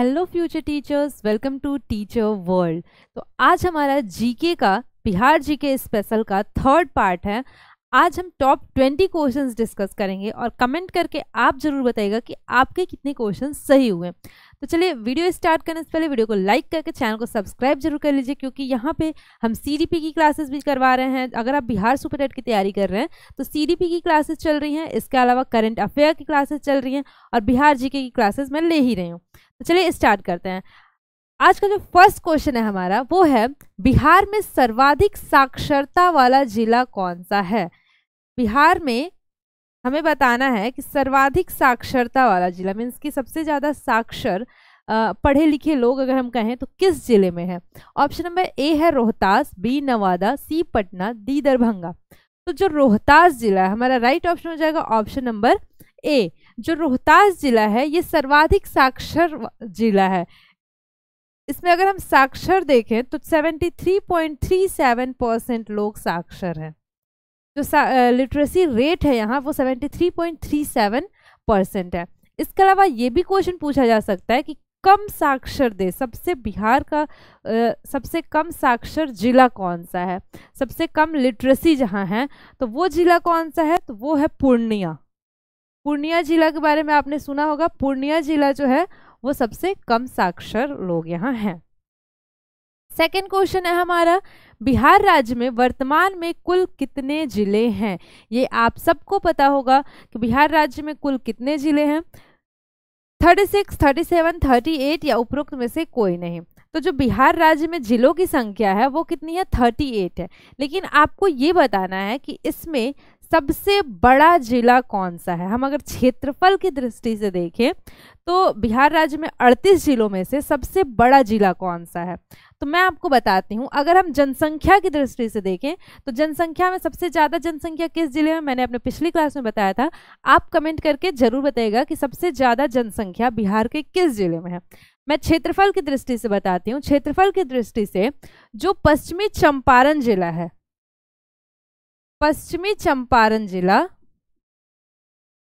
hello future teachers welcome to teacher world तो आज हमारा जीके का बिहार जीके स्पेशल का थर्ड पार्ट है आज हम टॉप ट्वेंटी क्वेश्चंस डिस्कस करेंगे और कमेंट करके आप ज़रूर बताइएगा कि आपके कितने क्वेश्चन सही हुए तो चलिए वीडियो स्टार्ट करने से पहले वीडियो को लाइक करके चैनल को सब्सक्राइब जरूर कर लीजिए क्योंकि यहाँ पे हम सी की क्लासेस भी करवा रहे हैं अगर आप बिहार सुपर टेट की तैयारी कर रहे हैं तो सी की क्लासेस चल रही हैं इसके अलावा करंट अफेयर की क्लासेस चल रही हैं और बिहार जी की क्लासेस मैं ले ही रही हूँ तो चलिए स्टार्ट करते हैं आज का जो फर्स्ट क्वेश्चन है हमारा वो है बिहार में सर्वाधिक साक्षरता वाला जिला कौन सा है बिहार में हमें बताना है कि सर्वाधिक साक्षरता वाला जिला मीन्स की सबसे ज़्यादा साक्षर पढ़े लिखे लोग अगर हम कहें तो किस जिले में है ऑप्शन नंबर ए है Rohtas B Nawada C Patna D Darbhanga तो जो रोहतास जिला है हमारा राइट ऑप्शन हो जाएगा ऑप्शन नंबर ए जो रोहतास जिला है ये सर्वाधिक साक्षर जिला है इसमें अगर हम साक्षर देखें तो 73.37 परसेंट लोग साक्षर हैं जो लिटरेसी रेट है यहाँ वो 73.37 परसेंट है इसके अलावा ये भी क्वेश्चन पूछा जा सकता है कि कम साक्षर देश सबसे बिहार का आ, सबसे कम साक्षर जिला कौन सा है सबसे कम लिटरेसी जहाँ है तो वो जिला कौन सा है तो वो है पूर्णिया पूर्णिया जिला के बारे में आपने सुना होगा पूर्णिया जिला जो है वो सबसे कम साक्षर लोग यहाँ हैं सेकेंड क्वेश्चन है हमारा बिहार राज्य में वर्तमान में कुल कितने जिले हैं ये आप सबको पता होगा कि बिहार राज्य में कुल कितने जिले हैं thirty six thirty seven thirty eight या उपरोक्त में से कोई नहीं तो जो बिहार राज्य में जिलों की संख्या है वो कितनी है थर्टी एट है लेकिन आपको ये बताना है कि इसमें सबसे बड़ा जिला कौन सा है हम अगर क्षेत्रफल की दृष्टि से देखें तो बिहार राज्य में 38 जिलों में से सबसे बड़ा जिला कौन सा है तो मैं आपको बताती हूँ अगर हम जनसंख्या की दृष्टि से देखें तो जनसंख्या में सबसे ज़्यादा जनसंख्या किस जिले में मैंने अपने पिछली क्लास में बताया था आप कमेंट करके ज़रूर बताएगा कि सबसे ज़्यादा जनसंख्या बिहार के किस जिले में है मैं क्षेत्रफल की दृष्टि से बताती हूँ क्षेत्रफल की दृष्टि से जो पश्चिमी चंपारण जिला है पश्चिमी चंपारण जिला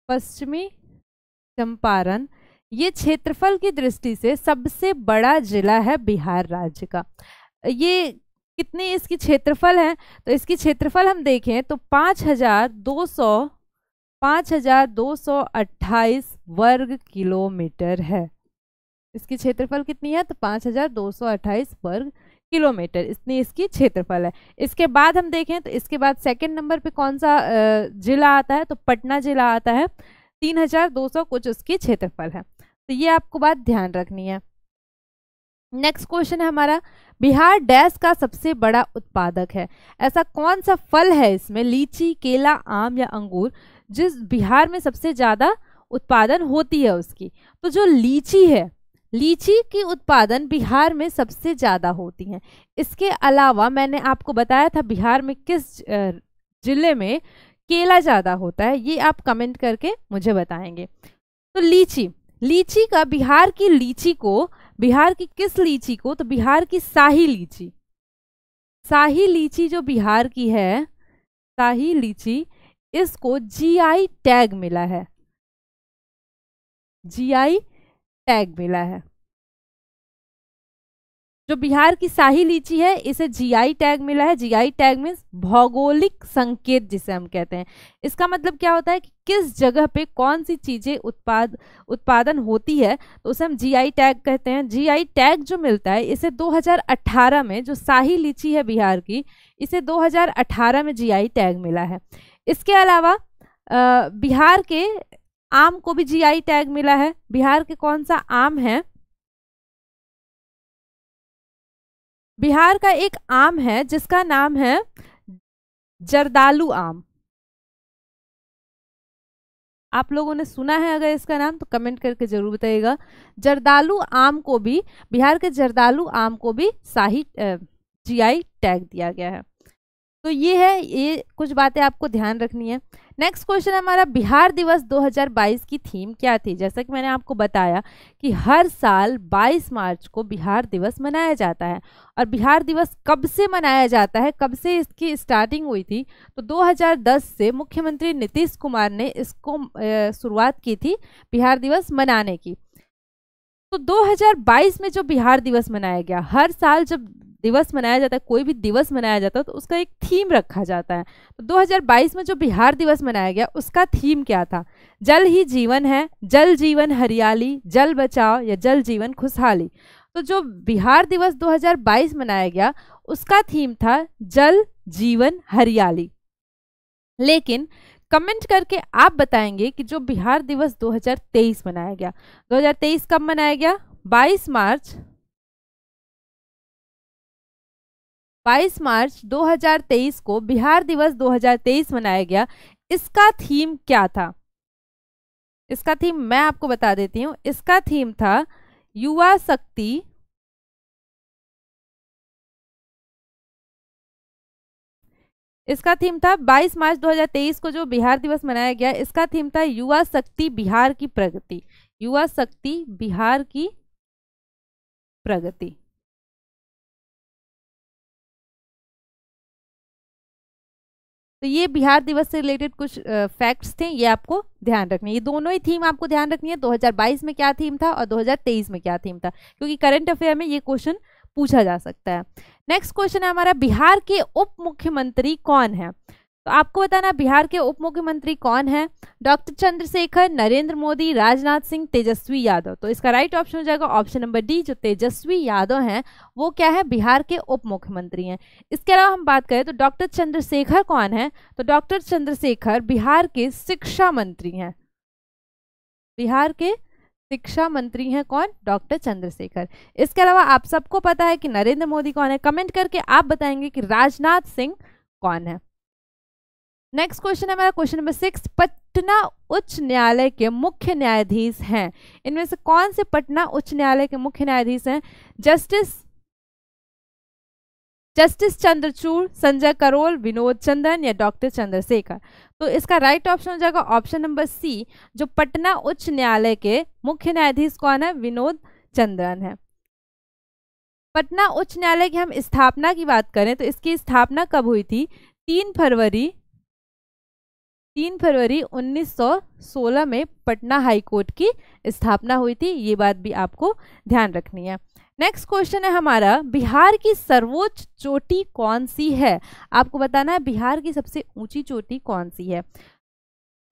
पश्चिमी चंपारण ये क्षेत्रफल की दृष्टि से सबसे बड़ा जिला है बिहार राज्य का ये कितनी इसकी क्षेत्रफल है तो इसकी क्षेत्रफल हम देखें तो पाँच हजार दो सौ पाँच हजार दो सौ अट्ठाईस वर्ग किलोमीटर है इसकी क्षेत्रफल कितनी है तो पाँच हजार दो सौ अट्ठाईस वर्ग किलोमीटर इतनी इसकी क्षेत्रफल है इसके बाद हम देखें तो इसके बाद सेकंड नंबर पे कौन सा जिला आता है तो पटना जिला आता है तीन हजार दो सौ कुछ उसकी क्षेत्रफल है तो ये आपको बात ध्यान रखनी है नेक्स्ट क्वेश्चन है हमारा बिहार डैश का सबसे बड़ा उत्पादक है ऐसा कौन सा फल है इसमें लीची केला आम या अंगूर जिस बिहार में सबसे ज़्यादा उत्पादन होती है उसकी तो जो लीची है लीची की उत्पादन बिहार में सबसे ज़्यादा होती हैं इसके अलावा मैंने आपको बताया था बिहार में किस ज़िले में केला ज़्यादा होता है ये आप कमेंट करके मुझे बताएंगे तो लीची लीची का बिहार की लीची को बिहार की किस लीची को तो बिहार की शाही लीची शाही लीची जो बिहार की है शाही लीची इसको जीआई टैग मिला है जीआई टैग मिला है जो बिहार की शाही लीची है इसे जीआई टैग मिला है जीआई टैग मीन भौगोलिक संकेत जिसे हम कहते हैं इसका मतलब क्या होता है कि किस जगह पे कौन सी चीज़ें उत्पाद उत्पादन होती है तो उसे हम जीआई टैग कहते हैं जीआई टैग जो मिलता है इसे 2018 में जो शाही लीची है बिहार की इसे 2018 में जीआई टैग मिला है इसके अलावा बिहार के आम को भी जीआई टैग मिला है बिहार के कौन सा आम है बिहार का एक आम है जिसका नाम है जरदालू आम आप लोगों ने सुना है अगर इसका नाम तो कमेंट करके जरूर बताइएगा जरदालू आम को भी बिहार के जरदालू आम को भी शाही जीआई टैग दिया गया है तो ये है ये कुछ बातें आपको ध्यान रखनी है नेक्स्ट क्वेश्चन हमारा बिहार दिवस 2022 की थीम क्या थी जैसा कि मैंने आपको बताया कि हर साल 22 मार्च को बिहार दिवस मनाया जाता है और बिहार दिवस कब से मनाया जाता है कब से इसकी स्टार्टिंग हुई थी तो 2010 से मुख्यमंत्री नीतीश कुमार ने इसको शुरुआत की थी बिहार दिवस मनाने की तो 2022 में जो बिहार दिवस मनाया गया हर साल जब दिवस मनाया जाता है कोई भी दिवस मनाया जाता है तो उसका एक थीम रखा जाता है तो 2022 में जो बिहार दिवस मनाया गया उसका थीम क्या था जल ही जीवन है जल जीवन हरियाली जल बचाओ या जल जीवन खुशहाली तो जो बिहार दिवस 2022 मनाया गया उसका थीम था जल जीवन हरियाली लेकिन कमेंट करके आप बताएंगे कि जो बिहार दिवस 2023 मनाया गया 2023 कब मनाया गया 22 मार्च 22 मार्च 2023 को बिहार दिवस 2023 मनाया गया इसका थीम क्या था इसका थीम मैं आपको बता देती हूँ इसका थीम था युवा शक्ति इसका थीम था 22 मार्च 2023 को जो बिहार दिवस मनाया गया इसका थीम था युवा शक्ति बिहार की प्रगति युवा शक्ति बिहार की प्रगति तो ये बिहार दिवस से रिलेटेड कुछ फैक्ट्स थे ये आपको ध्यान है ये दोनों ही थीम आपको ध्यान रखनी है 2022 में क्या थीम था और 2023 में क्या थीम था क्योंकि करंट अफेयर में ये क्वेश्चन पूछा जा सकता है नेक्स्ट क्वेश्चन है हमारा बिहार के उप मुख्यमंत्री कौन है तो आपको बताना बिहार के उप मुख्यमंत्री कौन है डॉक्टर चंद्रशेखर नरेंद्र मोदी राजनाथ सिंह तेजस्वी यादव तो इसका राइट ऑप्शन हो जाएगा ऑप्शन नंबर डी जो तेजस्वी यादव हैं वो क्या है बिहार के उप मुख्यमंत्री हैं इसके अलावा हम बात करें तो डॉक्टर चंद्रशेखर कौन है तो डॉक्टर चंद्रशेखर बिहार के शिक्षा मंत्री हैं बिहार के शिक्षा मंत्री हैं कौन डॉक्टर चंद्रशेखर इसके अलावा आप सबको पता है कि नरेंद्र मोदी कौन है कमेंट करके आप बताएंगे कि राजनाथ सिंह कौन है नेक्स्ट क्वेश्चन है मेरा क्वेश्चन नंबर सिक्स पटना उच्च न्यायालय के मुख्य न्यायाधीश हैं इनमें से कौन से पटना उच्च न्यायालय के मुख्य न्यायाधीश हैं जस्टिस जस्टिस चंद्रचूड़ संजय करोल विनोद चंदन या डॉक्टर चंद्रशेखर तो इसका राइट ऑप्शन हो जाएगा ऑप्शन नंबर सी जो पटना उच्च न्यायालय के मुख्य न्यायाधीश कौन है विनोद चंद्रन है पटना उच्च न्यायालय की हम स्थापना की बात करें तो इसकी स्थापना कब हुई थी तीन फरवरी तीन फरवरी 1916 में पटना हाई कोर्ट की स्थापना हुई थी ये बात भी आपको ध्यान रखनी है नेक्स्ट क्वेश्चन है हमारा बिहार की सर्वोच्च चोटी कौन सी है आपको बताना है बिहार की सबसे ऊंची चोटी कौन सी है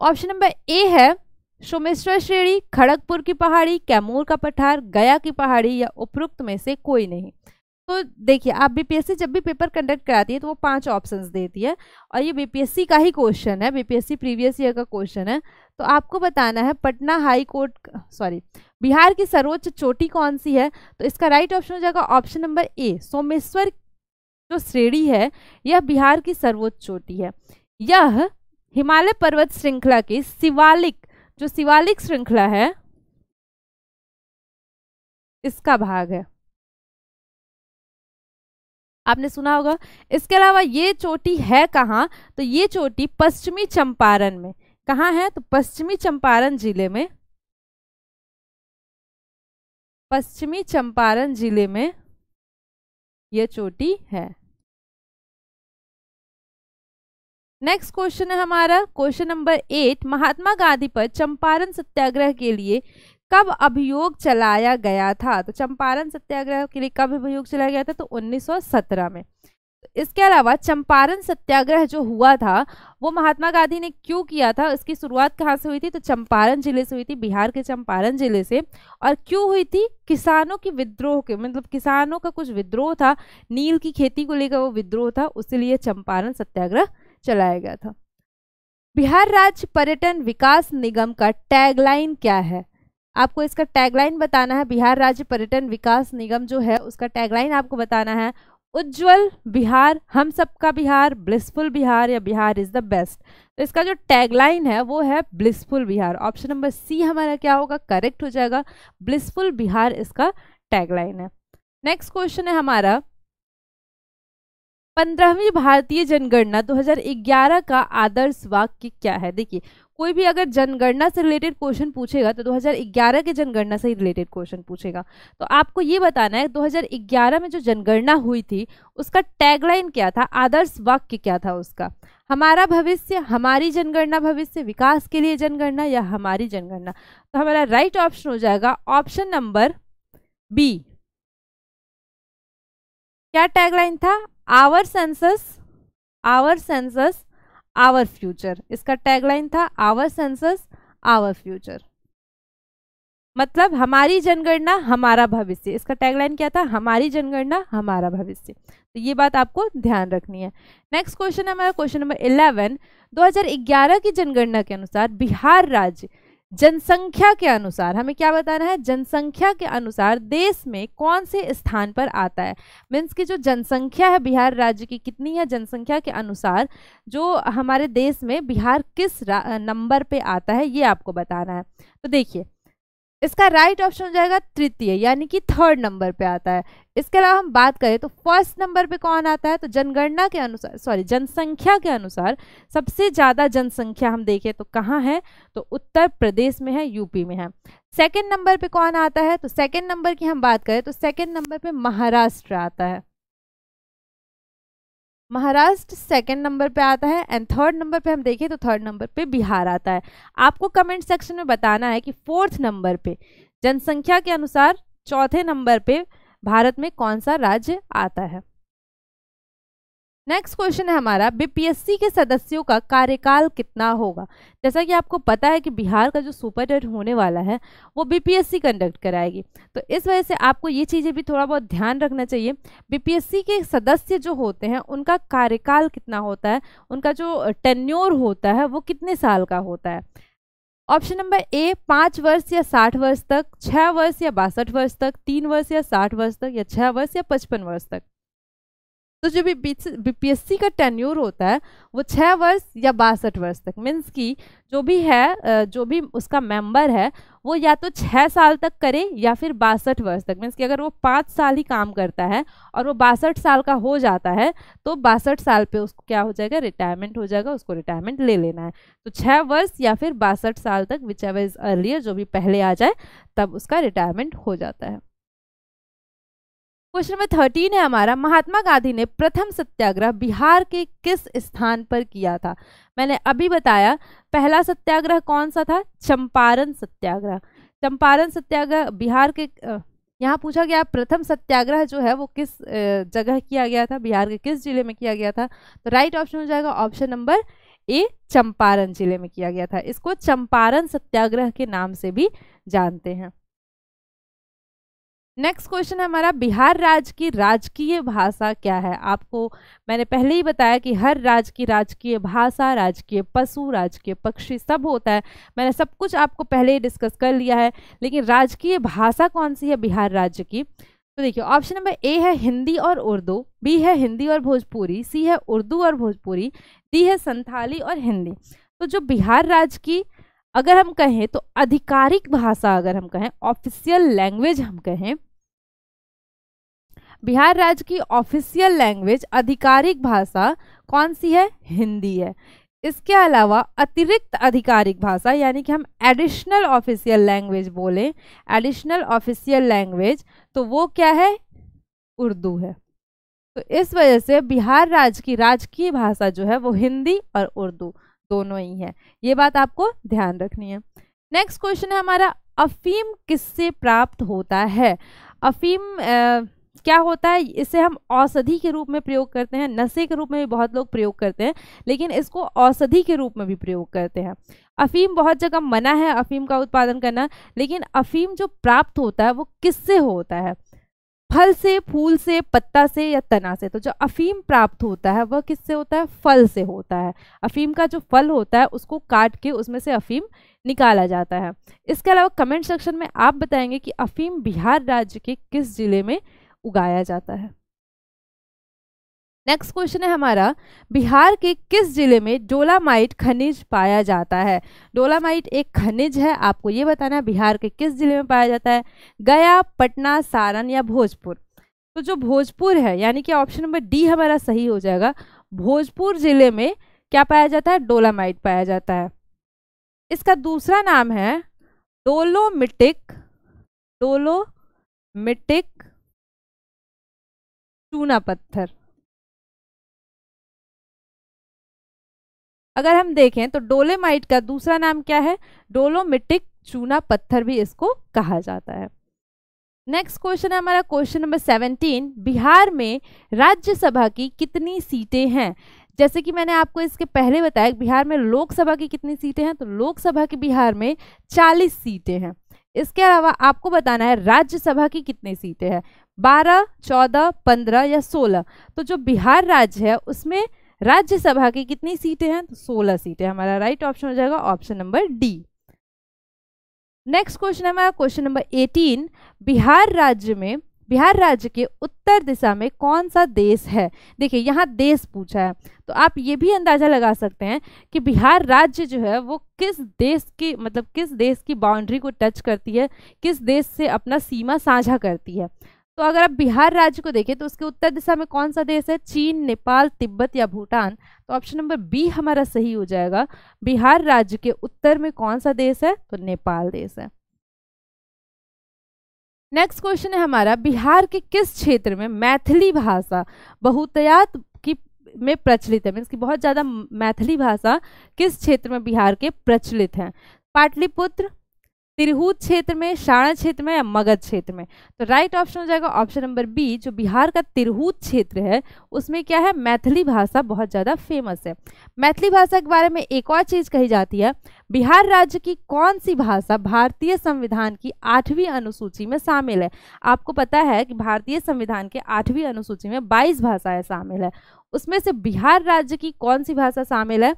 ऑप्शन नंबर ए है सोमेश्वर श्रेणी खड़गपुर की पहाड़ी कैमूर का पठार गया की पहाड़ी या उपरोक्त में से कोई नहीं तो देखिए आप बीपीएससी जब भी पेपर कंडक्ट कराती है तो वो पांच ऑप्शंस देती है और ये बीपीएससी का ही क्वेश्चन है बीपीएससी प्रीवियस ईयर का क्वेश्चन है तो आपको बताना है Patna high court sorry Bihar की सर्वोच्च चोटी कौन सी है तो इसका राइट ऑप्शन हो जाएगा ऑप्शन नंबर ए सोमेश्वर जो श्रेणी है यह बिहार की सर्वोच्च चोटी है यह हिमालय पर्वत श्रृंखला की शिवालिक जो शिवालिक श्रृंखला है इसका भाग है आपने सुना होगा इसके अलावा ये चोटी है कहाँ तो ये चोटी पश्चिमी चंपारण में कहाँ है तो पश्चिमी चंपारण जिले में पश्चिमी चंपारण जिले में यह चोटी है नेक्स्ट क्वेश्चन है हमारा question number eight Mahatma Gandhi पर चंपारण सत्याग्रह के लिए कब अभियोग चलाया गया था तो चंपारण सत्याग्रह के लिए कब अभियोग चलाया गया था तो 1917 में इसके अलावा चंपारण सत्याग्रह जो हुआ था वो महात्मा गांधी ने क्यों किया था इसकी शुरुआत कहाँ से हुई थी तो चंपारण जिले से हुई थी बिहार के चंपारण जिले से और क्यों हुई थी किसानों की विद्रोह के मतलब किसानों का कुछ विद्रोह था नील की खेती को लेकर वो विद्रोह था उसलिए चंपारण सत्याग्रह चलाया गया था बिहार राज्य पर्यटन विकास निगम का टैगलाइन क्या है आपको इसका टैगलाइन बताना है बिहार राज्य पर्यटन विकास निगम जो है उसका टैगलाइन आपको बताना है उज्जवल बिहार हम सबका बिहार ब्लिसफुल बिहार या बिहार इज़ द बेस्ट तो इसका जो टैगलाइन है वो है blissful Bihar option number C हमारा क्या होगा करेक्ट हो जाएगा ब्लिसफुल बिहार इसका टैगलाइन है नेक्स्ट क्वेश्चन है हमारा पंद्रहवीं भारतीय जनगणना 2011 का आदर्श वाक्य क्या है देखिए कोई भी अगर जनगणना से रिलेटेड क्वेश्चन पूछेगा तो 2011 के जनगणना से ही रिलेटेड क्वेश्चन पूछेगा तो आपको ये बताना है 2011 में जो जनगणना हुई थी उसका टैगलाइन क्या था आदर्श वाक्य क्या था उसका हमारा भविष्य हमारी जनगणना भविष्य विकास के लिए जनगणना या हमारी जनगणना तो हमारा राइट ऑप्शन हो जाएगा ऑप्शन नंबर बी क्या टैगलाइन था our census our census our future इसका टैगलाइन था आवर सेंसस आवर फ्यूचर मतलब हमारी जनगणना हमारा भविष्य इसका टैगलाइन क्या था हमारी जनगणना हमारा भविष्य तो ये बात आपको ध्यान रखनी है नेक्स्ट क्वेश्चन है हमारा क्वेश्चन नंबर इलेवन 2011 की जनगणना के अनुसार बिहार राज्य जनसंख्या के अनुसार हमें क्या बताना है जनसंख्या के अनुसार देश में कौन से स्थान पर आता है मीन्स की जो जनसंख्या है बिहार राज्य की कितनी है जनसंख्या के अनुसार जो हमारे देश में बिहार किस नंबर पे आता है ये आपको बताना है तो देखिए इसका राइट ऑप्शन हो जाएगा तृतीय यानी कि थर्ड नंबर पे आता है इसके अलावा हम बात करें तो फर्स्ट नंबर पे कौन आता है तो जनगणना के अनुसार सॉरी जनसंख्या के अनुसार सबसे ज़्यादा जनसंख्या हम देखें तो कहाँ है तो उत्तर प्रदेश में है यूपी में है सेकेंड नंबर पे कौन आता है तो सेकेंड नंबर की हम बात करें तो सेकेंड नंबर पर महाराष्ट्र आता है महाराष्ट्र सेकंड नंबर पे आता है एंड थर्ड नंबर पे हम देखें तो थर्ड नंबर पे बिहार आता है आपको कमेंट सेक्शन में बताना है कि फोर्थ नंबर पे जनसंख्या के अनुसार चौथे नंबर पे भारत में कौन सा राज्य आता है नेक्स्ट क्वेश्चन है हमारा बीपीएससी के सदस्यों का कार्यकाल कितना होगा जैसा कि आपको पता है कि बिहार का जो सुपर टेट होने वाला है वो बीपीएससी कंडक्ट कराएगी तो इस वजह से आपको ये चीज़ें भी थोड़ा बहुत ध्यान रखना चाहिए बीपीएससी के सदस्य जो होते हैं उनका कार्यकाल कितना होता है उनका जो टेन्योर होता है वो कितने साल का होता है ऑप्शन नंबर ए पाँच वर्ष या साठ वर्ष तक छः वर्ष या बासठ वर्ष तक तीन वर्ष या साठ वर्ष तक या छः वर्ष या पचपन वर्ष तक तो जो भी बीपीएससी का टेन्यूर होता है वो छः वर्ष या बासठ वर्ष तक मीन्स कि जो भी है जो भी उसका मेंबर है वो या तो छः साल तक करे या फिर बासठ वर्ष तक मीन्स कि अगर वो पाँच साल ही काम करता है और वो बासठ साल का हो जाता है तो बासठ साल पे उसको क्या हो जाएगा रिटायरमेंट हो जाएगा उसको रिटायरमेंट ले लेना है तो छः वर्ष या फिर बासठ साल तक विच एवर इज़ अर्लियर जो भी पहले आ जाए तब उसका रिटायरमेंट हो जाता है क्वेश्चन नंबर थर्टीन है हमारा महात्मा गांधी ने प्रथम सत्याग्रह बिहार के किस स्थान पर किया था मैंने अभी बताया पहला सत्याग्रह कौन सा था चंपारण सत्याग्रह चंपारण सत्याग्रह बिहार के यहाँ पूछा गया प्रथम सत्याग्रह जो है वो किस जगह किया गया था बिहार के किस जिले में किया गया था तो राइट ऑप्शन हो जाएगा ऑप्शन नंबर ए चंपारण जिले में किया गया था इसको चंपारण सत्याग्रह के नाम से भी जानते हैं नेक्स्ट क्वेश्चन है हमारा बिहार राज्य की राजकीय भाषा क्या है आपको मैंने पहले ही बताया कि हर राज्य की राजकीय भाषा राजकीय पशु राजकीय पक्षी सब होता है मैंने सब कुछ आपको पहले ही डिस्कस कर लिया है लेकिन राजकीय भाषा कौन सी है बिहार राज्य की तो देखिए ऑप्शन नंबर ए है हिंदी और उर्दू बी है हिंदी और भोजपुरी सी है उर्दू और भोजपुरी डी है संथाली और हिंदी तो जो बिहार राज्य की अगर हम कहें तो आधिकारिक भाषा अगर हम कहें ऑफिशियल लैंग्वेज हम कहें बिहार राज्य की ऑफिशियल लैंग्वेज आधिकारिक भाषा कौन सी है हिंदी है इसके अलावा अतिरिक्त आधिकारिक भाषा यानी कि हम एडिशनल ऑफिशियल लैंग्वेज बोलें एडिशनल ऑफिशियल लैंग्वेज तो वो क्या है उर्दू है तो इस वजह से बिहार राज्य की राजकीय भाषा जो है वो हिंदी और उर्दू दोनों ही है ये बात आपको ध्यान रखनी है नेक्स्ट क्वेश्चन है हमारा अफीम किससे प्राप्त होता है अफीम क्या होता है इसे हम औषधि के रूप में प्रयोग करते हैं नशे के रूप में भी बहुत लोग प्रयोग करते हैं लेकिन इसको औषधि के रूप में भी प्रयोग करते हैं अफ़ीम बहुत जगह मना है अफ़ीम का उत्पादन करना लेकिन अफ़ीम जो प्राप्त होता है वो किससे होता है फल से फूल से पत्ता से या तना से तो जो अफीम प्राप्त होता है वह किससे होता है फल से होता है अफीम का जो फल होता है उसको काट के उसमें से अफीम निकाला जाता है इसके अलावा कमेंट सेक्शन में आप बताएंगे कि अफीम बिहार राज्य के किस जिले में उगाया जाता है नेक्स्ट क्वेश्चन है हमारा बिहार के किस जिले में डोलामाइट खनिज पाया जाता है डोलामाइट एक खनिज है आपको ये बताना है बिहार के किस जिले में पाया जाता है गया पटना सारण या भोजपुर तो जो भोजपुर है यानी कि ऑप्शन नंबर डी हमारा सही हो जाएगा भोजपुर जिले में क्या पाया जाता है डोलामाइट पाया जाता है इसका दूसरा नाम है डोलोमिटिक डोलोमिटिक चूना पत्थर अगर हम देखें तो डोलेमाइट का दूसरा नाम क्या है डोलोमिटिक चूना पत्थर भी इसको कहा जाता है नेक्स्ट क्वेश्चन है हमारा क्वेश्चन नंबर सेवनटीन बिहार में राज्यसभा की कितनी सीटें हैं जैसे कि मैंने आपको इसके पहले बताया बिहार में लोकसभा की कितनी सीटें हैं तो लोकसभा की बिहार में चालीस सीटें हैं इसके अलावा आपको बताना है राज्यसभा की कितनी सीटें हैं बारह चौदह पंद्रह या सोलह तो जो बिहार राज्य है उसमें राज्यसभा की कितनी सीटें हैं तो सोलह सीटें हमारा राइट ऑप्शन हो जाएगा option number D next question हमारा क्वेश्चन नंबर एटीन बिहार राज्य में बिहार राज्य के उत्तर दिशा में कौन सा देश है देखिए यहाँ देश पूछा है तो आप ये भी अंदाज़ा लगा सकते हैं कि बिहार राज्य जो है वो किस देश की मतलब किस देश की बाउंड्री को टच करती है किस देश से अपना सीमा साझा करती है तो अगर आप बिहार राज्य को देखें तो उसके उत्तर दिशा में कौन सा देश है चीन नेपाल तिब्बत या भूटान तो ऑप्शन नंबर बी हमारा सही हो जाएगा बिहार राज्य के उत्तर में कौन सा देश है तो नेपाल देश है नेक्स्ट क्वेश्चन है हमारा बिहार के किस क्षेत्र में मैथिली भाषा बहुतयात की में प्रचलित है मीन्स की बहुत ज़्यादा मैथिली भाषा किस क्षेत्र में बिहार के प्रचलित है पाटलिपुत्र तिरहुत क्षेत्र में शारण क्षेत्र में या मगध क्षेत्र में तो राइट ऑप्शन हो जाएगा ऑप्शन नंबर बी जो बिहार का तिरहुत क्षेत्र है उसमें क्या है मैथिली भाषा बहुत ज़्यादा फेमस है मैथिली भाषा के बारे में एक और चीज़ कही जाती है बिहार राज्य की कौन सी भाषा भारतीय संविधान की आठवीं अनुसूची में शामिल है आपको पता है कि भारतीय संविधान के आठवीं अनुसूची में बाईस भाषाएँ शामिल है उसमें से बिहार राज्य की कौन सी भाषा शामिल है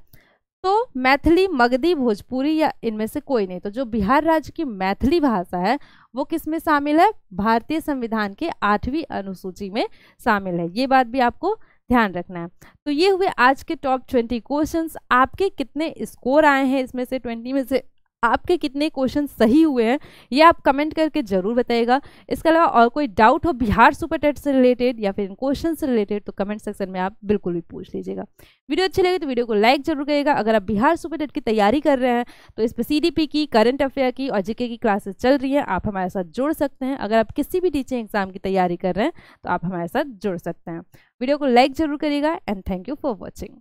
तो मैथिली मगधी भोजपुरी या इनमें से कोई नहीं तो जो बिहार राज्य की मैथिली भाषा है वो किस में शामिल है भारतीय संविधान के आठवीं अनुसूची में शामिल है ये बात भी आपको ध्यान रखना है तो ये हुए आज के टॉप ट्वेंटी क्वेश्चंस आपके कितने स्कोर आए हैं इसमें से ट्वेंटी में से आपके कितने क्वेश्चन सही हुए हैं ये आप कमेंट करके ज़रूर बताइएगा इसके अलावा और कोई डाउट हो बिहार सुपर टेट से रिलेटेड या फिर इन क्वेश्चन से रिलेटेड तो कमेंट सेक्शन में आप बिल्कुल भी पूछ लीजिएगा वीडियो अच्छी लगे तो वीडियो को लाइक जरूर करिएगा अगर आप बिहार सुपर टेट की तैयारी कर रहे हैं तो इस पर सी की करंट अफेयर की और जीके की क्लासेस चल रही है आप हमारे साथ जुड़ सकते हैं अगर आप किसी भी टीचिंग एग्जाम की तैयारी कर रहे हैं तो आप हमारे साथ जुड़ सकते हैं वीडियो को लाइक जरूर करिएगा and thank you for watching